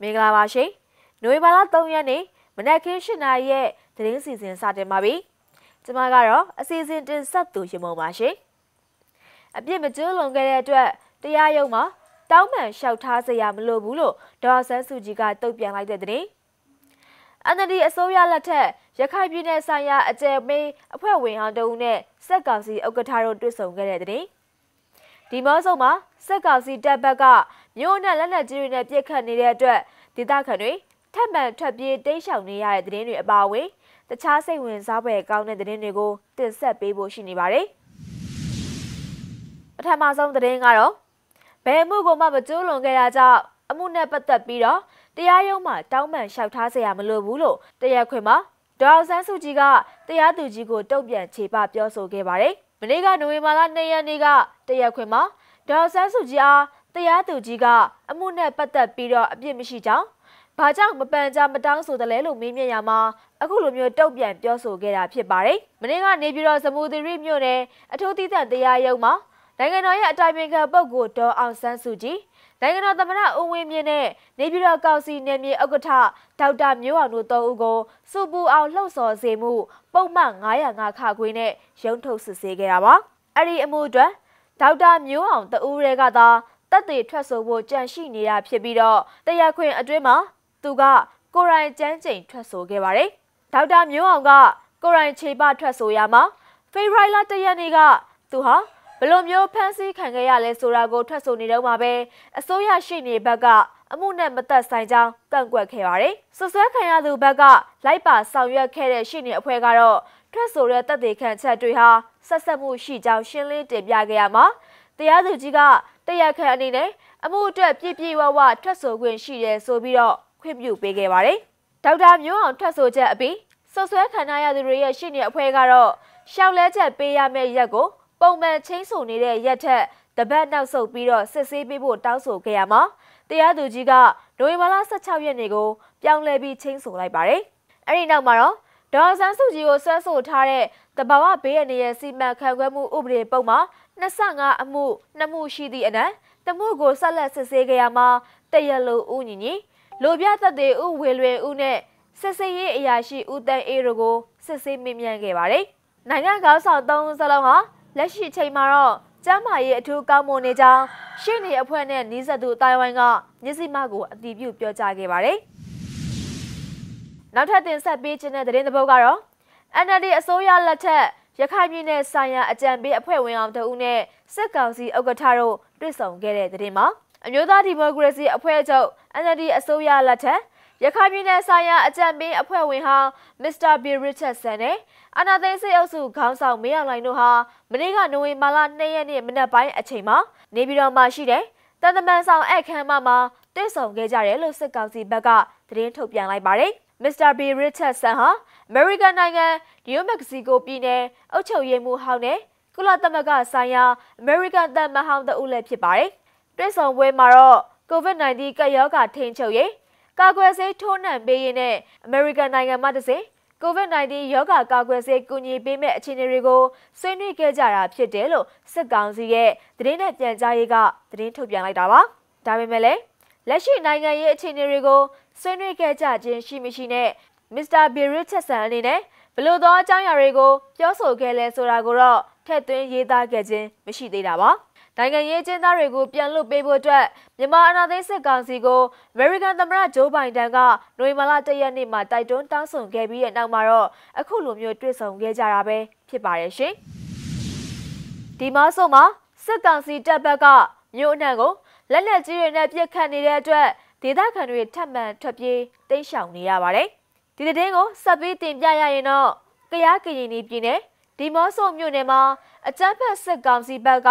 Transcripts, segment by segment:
မင်္ဂလာပါရှင်။နိုဝင်ဘာလ3ရက်နေ့မနက်ခင်း7:00နာရီရဲ့သတင်းစီစဉ်စတင်ပါပြီ။ကျွန်မကတော့အစီအစဉ်တင်ဆက်သူရမုံပါရှင်။အပြစ်မကျူးလွန်ခဲ့တဲ့အတွက်တရားရုံးမှာတောင်းပန်လျှောက်ထားစရာမလိုဘူးလို့ဒေါ်ဆန်းစုကြည်ကတုံ့ပြန်လိုက်တဲ့သတင်း။ NLD အစိုးရလက်ထက်ရခိုင်ပြည်နယ်ဆိုင်ရာ အကြံပေးအဖွဲ့ဝင်ဟောင်းတဦးနဲ့စက်ကောင်စီဥက္ကဋ္ဌတို့တွေ့ဆုံခဲ့တဲ့တဲ့ဒီမောဆုံမှာစက်ကောင်စီတပ်ဘက်ကမြို့နဲ့လက်နက်ကြီးတွေနဲ့ပစ်ခတ်နေတဲ့အတွက်ဒေသခံတွေထပ်မံထွက်ပြေးတိမ်းရှောင်နေရတဲ့သတင်းတွေအပါအဝင်တခြားစိတ်ဝင်စားဖွယ်ကောင်းတဲ့သတင်းတွေကိုတင်ဆက်ပေးဖို့ရှိနေပါတယ်။ပထမဆုံးသတင်းကတော့ဘယ်မှုကိုမှမကျူးလွန်ခဲ့တာကြောင့်အမှုနဲ့ပတ်သက်ပြီးတော့တရားရုံးမှာတောင်းပန်လျှောက်ထားเสียရမလိုဘူးလို့တရားခွင်မှာဒေါက်ဆန်းစုကြည်ကတရားသူကြီးကိုတုံ့ပြန်ခြေပပြောဆိုခဲ့ပါတယ်။မနေ့ကနိုဝင်ဘာလ2ရက်နေ့ကတရားခွင်မှာဒေါ်ဆန်းစုကြည်အားတရားသူကြီးကအမှုနဲ့ပတ်သက်ပြီးတော့အပြစ်မရှိကြောင်းဘာကြောင့်မပန်ကြမတောင်းဆိုတယ်လဲလို့မေးမြန်းရမှာအခုလိုမျိုးတုတ်ပြန်ပြောဆိုခဲ့တာဖြစ်ပါတယ်။မင်းကနေပြည်တော်စမူသီရိမြို့နယ်အထူးသီးသန့်တရားရုံးမှာနိုင်ငံတော်ရဲ့အတိုင်ပင်ခံပုဂ္ဂိုလ်ဒေါ်အောင်ဆန်းစုကြည်နိုင်ငံတော်သမ္မတဦးဝင်းမြင့်နဲ့နေပြည်တော်ကောင်စီနယ်မြေဥက္ကဋ္ဌဒေါက်တာမျိုးအောင်တို့၃ဦးကိုစုပူအောင်လှုပ်ဆော်စေမှုပုံမှန်905ခခွေးနဲ့ရုံးထုတ်စစ်ဆေးခဲ့တာပါ။အဲ့ဒီအမှုအတွက်ဒေါက်တာမျိုးအောင်တဦးရဲကသာတက်သေးထွက်ဆိုဖို့ကြန့်ရှိနေတာဖြစ်ပြီးတော့တရားခွင်အတွင်းမှာသူက ကိုရိုင်းကြမ်းကြိမ်ထွက်ဆိုခဲ့ပါတယ်။ဒေါက်တာမျိုးအောင်ကကိုရိုင်းခြေပထွက်ဆိုရမှာဖေဖော်ဝါရီလ၁ရက်နေ့ကသူဟာဘလိုမျိုးဖမ်းဆီးခံခဲ့ရလဲဆိုတာကိုထွက်ဆိုနေတော့မှာပဲအစိုးရရှိနေဘက်ကအမှုနဲ့မသက်ဆိုင်ကြောင်းကန့်ကွက်ခဲ့ပါတယ်။ဆွဆွဲခံရသူဘက်ကလိုက်ပါဆောင်ရွက်ခဲ့တဲ့ရှိနေအဖွဲ့ကတော့ထွက်ဆိုတဲ့တပ်သေးခန့်ချက်တွေဟာဆက်ဆက်မှုရှိကြောင်းရှင်းလင်းတင်ပြခဲ့ရမှာတရားသူကြီးကတရားခံအနေနဲ့အမှုအတွက်ပြည့်ပြည့်ဝဝထွက်ဆိုခွင့်ရှိတယ်ဆိုပြီးတော့ခွင့်ပြုပေးခဲ့ပါတယ်။ဒေါက်တာမျိုးအောင်ထွက်ဆိုချက်အပြီးဆွဆွဲခံရသူတွေရဲ့ရှိနေအဖွဲ့ကတော့ရှောက်လဲချက်ပေးရမယ့်ရက်ကိုပုံမှန်ချင်းဆုံနေတဲ့ရက်ထက်တပတ်နောက်ဆုတ်ပြီးတော့စစ်ဆေးပေးဖို့တောင်းဆိုခဲ့ရမှာတရားသူကြီးကနိုဝင်ဘာလ16ရက်နေ့ကိုပြောင်းလဲပြီးချင်းဆုံလိုက်ပါတယ်။အဲဒီနောက်မှာတော့ဒေါ်စန်းစုကြီးကိုဆွဲဆိုထားတဲ့တဘာဝဘေးအန္တရာယ်စီမံခန့်ခွဲမှုဥပဒေပုံမှာ25အမှု2မှုရှိသည့်အနက်တမှုကိုဆက်လက် စစ်ဆေးခဲ့ရမှာတရလူဦးညီညီလိုပြသက်သေးဦးဝေလွင်ဦးနဲ့စစ်စေးရေးအရာရှိဦးတန်းအေးတို့ကိုစစ်ဆေးမေးမြန်းခဲ့ပါတယ်။နိုင်ငံကောင်းဆောင်၃ဦးစလုံးဟာလက်ရှိချိန်မှာတော့ကျမ်းမာရေးအထူးကောင်းမွန်နေကြောင်းရှေ့နေအဖွဲ့နဲ့နှီးဆက်သူအတိုင်းဝိုင်းကမျက်စိမကိုအတည်ပြုပြောကြားခဲ့ပါတယ်။နောက်ထပ်တင်ဆက်ပေးခြင်းတဲ့သတင်းတစ်ပုဒ်ကတော့ NLD အစိုးရလက်ထက်ရခိုင်ပြည်နယ်ဆိုင်ရာအကြံပေးအဖွဲ့ဝင်အောင်တဦးနဲ့စစ်ကောင်စီဥက္ကဋ္ဌတို့တွေ့ဆုံခဲ့တဲ့သတင်းမှာအမျိုးသားဒီမိုကရေစီအဖွဲ့ချုပ် NLD အစိုးရလက်ထက်ရခိုင်ပြည်နယ်ဆိုင်ရာအကြံပေးအဖွဲ့ဝင်ဟောင်းမစ္စတာဘီရစ်ချတ်ဆန်နဲ့အနာသိစေအုပ်စုခေါင်းဆောင်မင်းအောင်လှိုင်တို့ဟာမနေ့ကနိုဝင်ဘာလ2ရက်နေ့မနက်ပိုင်းအချိန်မှာ နေပြည်တော်မှာရှိတဲ့တန်တမန်ဆောင်အခမ်းအနားမှာတွေ့ဆုံခဲ့ကြတယ်လို့စစ်ကောင်စီဘက်ကသတင်းထုတ်ပြန်လိုက်ပါတယ်မစ္စတာဘီရစ်ချတ်ဆန်ဟာအမေရိကန်နိုင်ငံနယူးမက္ကဆီကိုပြည်နယ်အုပ်ချုပ်ရေးမှူးဟောင်းနဲ့ကုလသမဂ္ဂဆိုင်ရာအမေရိကန်တန်မဟောင်းတဦးလည်းဖြစ်ပါတယ်တွေ့ဆုံပွဲမှာတော့ COVID-19 ကပ်ရောဂါထိန်းချုပ်ရေးကာကွယ်ဆေးထိုးနှံပေးရင်းနဲ့အမေရိကန်နိုင်ငံမှတစ်စိမ် COVID-19 ရောဂါကာကွယ်ဆေးကူညီပေးမဲ့အခြေအနေတွေကိုဆွေးနွေးခဲ့ကြတာဖြစ်တယ်လို့စစ်ကောင်စီရဲ့သတင်းနဲ့ပြန်ကြားရေးက သတင်းထုတ်ပြန်လိုက်တာပါ။ဒါပေမဲ့လည်းလက်ရှိနိုင်ငံရေးအခြေအနေတွေကိုဆွေးနွေးခဲ့ကြခြင်းရှိမရှိနဲ့မစ္စတာဘီရစ်ချက်ဆန်အနေနဲ့ဘလို့သောအကြောင်းအရာတွေကိုပြောဆိုခဲ့လဲဆိုတာကိုတော့ထက်သွင်းရေးသားခဲ့ခြင်းမရှိသေးတာပါ။နိုင်ငံရေးအကျဉ်းသားတွေကိုပြန်လွှတ်ပေးဖို့အတွက်မြန်မာအနာသိစစ်ကောင်စီကိုအမေရိကန်သမ္မတဂျိုးဘိုင်ဒန်ကနိုဝင်ဘာလ၁ရက်နေ့မှာတိုက်တွန်းတောင်းဆိုခဲ့ပြီးတဲ့နောက်မှာတော့အခုလိုမျိုးတွေ့ဆုံခဲ့ကြတာပဲဖြစ်ပါရဲ့ရှင်။ဒီမဆိုမှာစစ်ကောင်စီတပ်ဘက်ကမြို့အနှံ့ကိုလက်လက်ကြီးတွေနဲ့ပြစ်ခတ်နေတဲ့အတွက်ဒေသခံတွေထပ်မံထွက်ပြေးတိမ်းရှောင်နေရပါတယ်။ဒီတဲ့င်းကိုဆက်ပြီးတင်ပြရရင်တော့ကရားကရင်ပြည်နယ်ဒီမော့ဆိုမြို့နယ်မှာအကြမ်းဖက်စစ်ကောင်စီဘက်က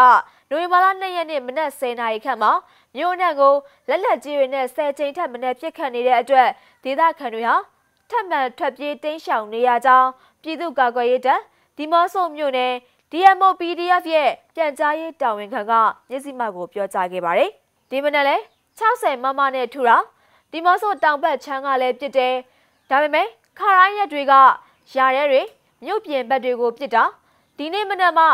နိုဝင်ဘာလ2ရက်နေ့မနက်10:00နာရီခန့်မှာမြို့နယ်ကိုလက်လက်ကြီးတွေနဲ့10ချိန်ထက်မနက်ပြစ်ခတ်နေတဲ့အတွက်ဒေသခံတွေဟာထပ်မံထွက်ပြေးတိမ်းရှောင်နေရကြောင်းပြည်သူ့ကာကွယ်ရေးတပ်ဒီမော့ဆိုမြို့နယ် DMO PDF ရဲ့ပြန်ကြားရေးတာဝန်ခံကမျက်စိမှောက်ကိုပြောကြားခဲ့ပါတယ်။ဒီမနက်လဲ60မမနဲ့ထူတာဒီမော့ဆိုတောင်ဘက်ချမ်းကလည်းပြစ်တယ်။ဒါပေမဲ့ခရိုင်းရက်တွေကရာရဲတွေမြို့ပြင်ဘက်တွေကိုပစ်တာဒီနေ့မနက်မှ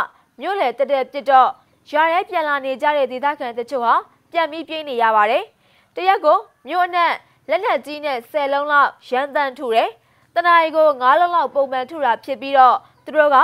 မြို့လယ်တက်တက်ပစ်တော့ရွာထဲပြန်လာနေကြတဲ့ဒေသခံတချို့ဟာပြန်ပြီးပြေးနေရပါတယ်တရက်ကိုမြို့အနှံ့လက်နက်ကြီးနဲ့10လုံးလောက်ရန်တန်ထုတယ်တနအီကို9လုံးလောက်ပုံမှန်ထုတာဖြစ်ပြီးတော့သူတို့က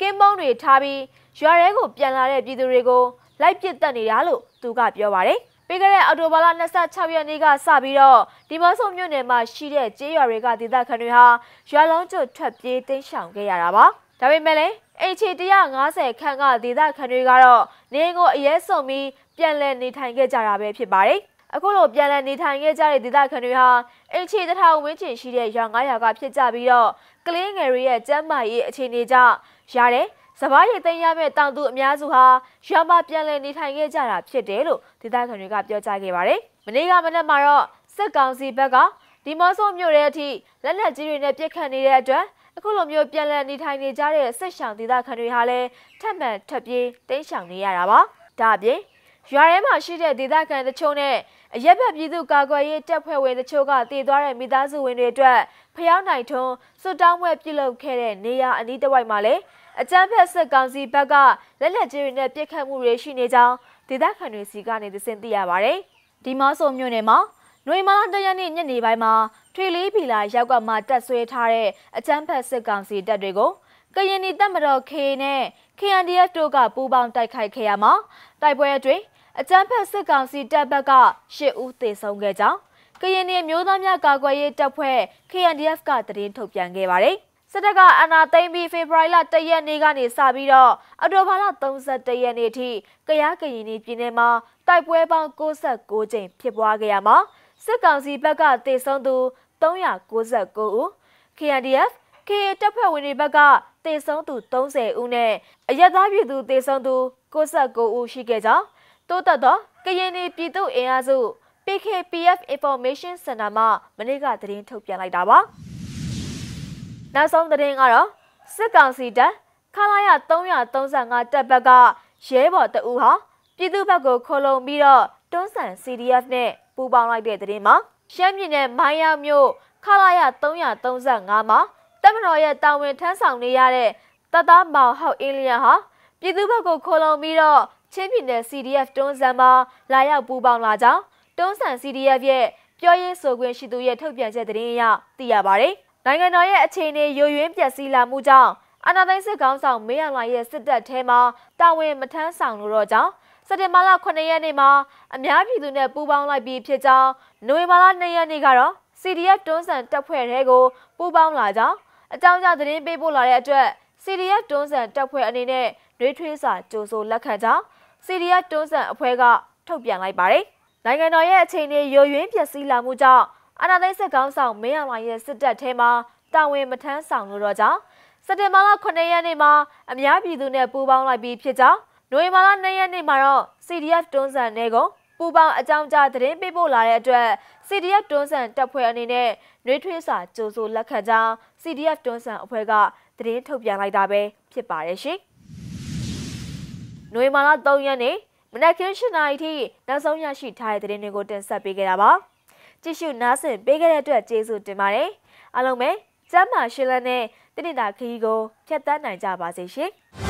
ကင်းမုံတွေ ထားပြီးရွာထဲကိုပြန်လာတဲ့ပြည်သူတွေကိုလိုက်ပစ်တက်နေတာလို့သူကပြောပါတယ်ပြီးခဲ့တဲ့အောက်တိုဘာလ26ရက်နေ့ကစပြီးတော့ဒီမော့ဆုံမြို့နယ်မှာရှိတဲ့ကျေးရွာတွေကဒေသခံတွေဟာရွာလုံးကျွတ်ထွက်ပြေးတိမ်းရှောင်ခဲ့ရတာပါ။ဒါပေမဲ့လည်း H 150ခန့်ကဒေသခံတွေကတော့နေကိုအရဲဆုံးပြီးပြန်လည်နေထိုင်ခဲ့ကြတာပဲဖြစ်ပါတယ်။အခုလိုပြန်လည်နေထိုင်ခဲ့ကြတဲ့ဒေသခံတွေဟာ H 1000ဝန်းကျင်ရှိတဲ့ရွာ900ကဖြစ်ကြပြီးတော့ကလေးငယ်တွေရဲ့ကျန်းမာရေးအခြေအနေကြောင့်ရတဲ့စပားရိတ်သိမ်းရမယ့်တောင်သူအများစုဟာရွာမှာပြန်လည်နေထိုင်ခဲ့ကြတာဖြစ်တယ်လို့ဒေသခံတွေကပြောကြားခဲ့ပါတယ်။မနေ့ကမနက်မှာတော့စစ်ကောင်စီဘက်ကဒီမော့ဆိုမြို့ရဲအထိလက်နက်ကြီးတွေနဲ့ပစ်ခတ်နေတဲ့အတွက်အခုလိုမျိုးပြန်လည်နေထိုင်နေကြတဲ့စစ်ရှောင်ဒေသခံတွေဟာလည်းထပ်မံထပ်ပြေးတိမ်းရှောင်နေရတာပါ။ဒါအပြင်ရွာထဲမှာရှိတဲ့ဒေသခံတချို့နဲ့အရက်ဘက်ပြည်သူကာကွယ်ရေးတပ်ဖွဲ့ဝင်တချို့ကတည်သွားတဲ့မိသားစုဝင်တွေအတွက်ဖျောင်းနိုင်ထွန်းစွတ်တောင်းဝဲပြုလုပ်ခဲ့တဲ့နေရာအနီးတစ်ဝိုက်မှာလည်းအကြမ်းဖက်စစ်ကောင်စီဘက်ကလက်လက်ကြီးတွေနဲ့ပြစ်ခတ်မှုတွေရှိနေကြောင်းဒေသခံတွေစီကနေသိသိရပါတယ်။ဒီမော့ဆိုမြို့နယ်မှာຫນွေမာတရနေ့ညနေပိုင်းမှာထွေလေးဖီလာရောက်ကမှတက်ဆွဲထားတဲ့အကြမ်းဖက်စစ်ကောင်စီတပ်တွေကို ကရင်နီတပ်မတော် KA နဲ့ KNDF တို့ကပူးပေါင်းတိုက်ခိုက်ခဲ့ရမှာတိုက်ပွဲအတွင်းအကြမ်းဖက်စစ်ကောင်စီတပ်ဘက်က၈ဦးသေဆုံးခဲ့ကြောင်းကရင်နီမျိုးသားများကာကွယ်ရေးတပ်ဖွဲ့ KNDF ကသတင်းထုတ်ပြန်ခဲ့ပါတယ်။စစ်တပ်ကအနာသိမ်းပြီးဖေဖော်ဝါရီလ1ရက်နေ့ကနေစပြီးတော့အော်တိုဘာလ31ရက်နေ့အထိကယားကရင်ပြည်နယ်မှာတိုက်ပွဲပေါင်း69ကြိမ်ဖြစ်ပွားခဲ့ရမှာစစ်ကောင်စီဘက်ကတေဆုံးသူ399ဦး KNDF KA တပ်ဖွဲ့ဝင်တွေဘက်ကတေဆုံးသူ30ဦးနဲ့အရက်သားပြည်သူတေဆုံးသူ69ဦးရှိခဲ့ကြောင်းတိုးတက်သောကရင်ပြည်သူအင်အားစု PKPF Information Center မှမနေ့ကသတင်းထုတ်ပြန်လိုက်တာပါ။နောက်ဆုံးသတင်းကတော့စစ်ကောင်စီတပ်ခလာရ335တပ်ဘက်ကရဲဘော်တအူးဟာပြည်သူ့ဘက်ကိုခိုးလုံပြီးတော့တွန်းဆန် CDF နဲ့ပူးပေါင်းလိုက်တဲ့သတင်းမှာရှမ်းပြည်နယ်မိုင်းရောက်မြို့ခလာရ335မှာတပ်မတော်ရဲ့တာဝန်ထမ်းဆောင်နေရတဲ့တသားမောင်ဟောက်အင်းလျံဟာပြည်သူ့ဘက်ကိုခိုးလုံပြီးတော့ချင်းပြည်နယ် CDF တွန်းဆန်မှာလာရောက်ပူးပေါင်းလာကြောင်းတွန်းဆန် CDF ရဲ့ပြောရေးဆိုခွင့်ရှိသူရဲ့ထုတ်ပြန်ချက်သတင်းအရသိရပါတယ်။နိုင်ငံတော်ရဲ့အခြေအနေယိုယွင်းပျက်စီးလာမှုကြောင့်အာဏာသိမ်းစစ်ကောင်ဆောင်မေအောင်လိုင်ရဲ့စစ်တပ်ထဲမှာတာဝန်မထမ်းဆောင်လို့တော့ကြောင်းစက်တင်ဘာလ9ရက်နေ့မှာအများပြည်သူနဲ့ပူးပေါင်းလိုက်ပြီးဖြစ်ကြောင်းနိုဝင်ဘာလ2ရက်နေ့ကတော့ CDF တွန်းဆန်တပ်ဖွဲ့တွေကိုပူးပေါင်းလာကြောင်းအကြောင်းကြားသတင်းပေးပို့လာတဲ့အတွက် CDF တွန်းဆန်တပ်ဖွဲ့အနေနဲ့ရွေးထွေးစာကြိုဆိုလက်ခံကြောင်း CDF တွန်းဆန်အဖွဲ့ကထုတ်ပြန်လိုက်ပါတယ်။နိုင်ငံတော်ရဲ့အခြေအနေယိုယွင်းပျက်စီးလာမှုကြောင့်အာဏာသိမ်းစစ်ကောင်ဆောင်မင်းအောင်လှိုင်ရဲ့စစ်တပ်ထဲမှာတာဝန်မထမ်းဆောင်လို့တော့ကြောင်းစက်တင်ဘာလ9ရက်နေ့မှာအများပြည်သူနဲ့ပူးပေါင်းလိုက်ပြီးဖြစ်ကြောင်းနိုဝင်ဘာလ2ရက်နေ့မှာတော့ CDF တွန်းဆန်တဲ့ကိုပူပေါင်းအကြောင်းကြားသတင်းပေးပို့လာတဲ့အတွက် CDF တွန်းဆန်တပ်ဖွဲ့အနေနဲ့နှွေးထွေးစာကြိုဆိုလက်ခံကြောင်း CDF တွန်းဆန်အဖွဲ့ကသတင်းထုတ်ပြန်လိုက်တာပဲဖြစ်ပါတယ်ရှင်။နိုဝင်ဘာလ3ရက်နေ့မနက်ခင်း7:00နာရီထိနောက်ဆုံးရရှိထားတဲ့သတင်းတွေကိုတင်ဆက်ပေးခဲ့တာပါ။ကြည့်ရှုနားဆင်ပေးခဲ့တဲ့အတွက်ကျေးဇူးတင်ပါတယ်။အားလုံးပဲကျမ်းမာရှင်လန်းတဲ့တနင်္လာခရီးကိုဖြတ်သန်းနိုင်ကြပါစေရှင်။